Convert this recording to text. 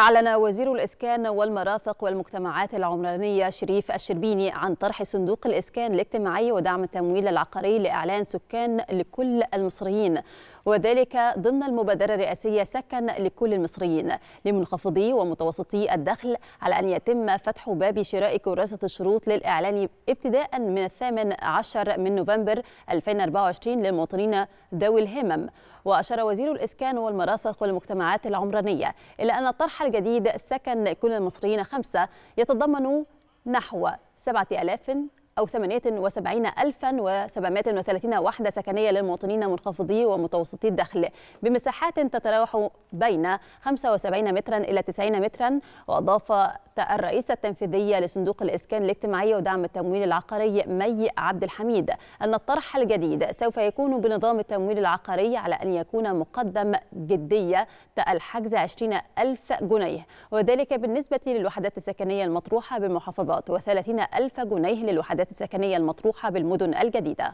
أعلن وزير الإسكان والمرافق والمجتمعات العمرانية شريف الشربيني عن طرح صندوق الإسكان الاجتماعي ودعم التمويل العقاري لإعلان سكان لكل المصريين وذلك ضمن المبادرة الرئاسية سكن لكل المصريين لمنخفضي ومتوسطي الدخل على أن يتم فتح باب شراء كراسة الشروط للإعلان ابتداء من الثامن عشر من نوفمبر 2024 للمواطنين ذوي الهمم وأشار وزير الإسكان والمرافق والمجتمعات العمرانية إلى أن الطرح جديد سكن كل المصريين خمسة يتضمن نحو 7000 أو 78730 وحدة سكنية للمواطنين منخفضي ومتوسطي الدخل بمساحات تتراوح بين 75 مترا إلى 90 مترا وأضاف الرئيس التنفيذي لصندوق الإسكان الاجتماعي ودعم التمويل العقاري مي عبد الحميد أن الطرح الجديد سوف يكون بنظام التمويل العقاري على أن يكون مقدم جدية الحجز 20 ألف جنيه وذلك بالنسبة للوحدات السكنية المطروحة بالمحافظات و30 ألف جنيه للوحدات الوحدات السكنية المطروحة بالمدن الجديدة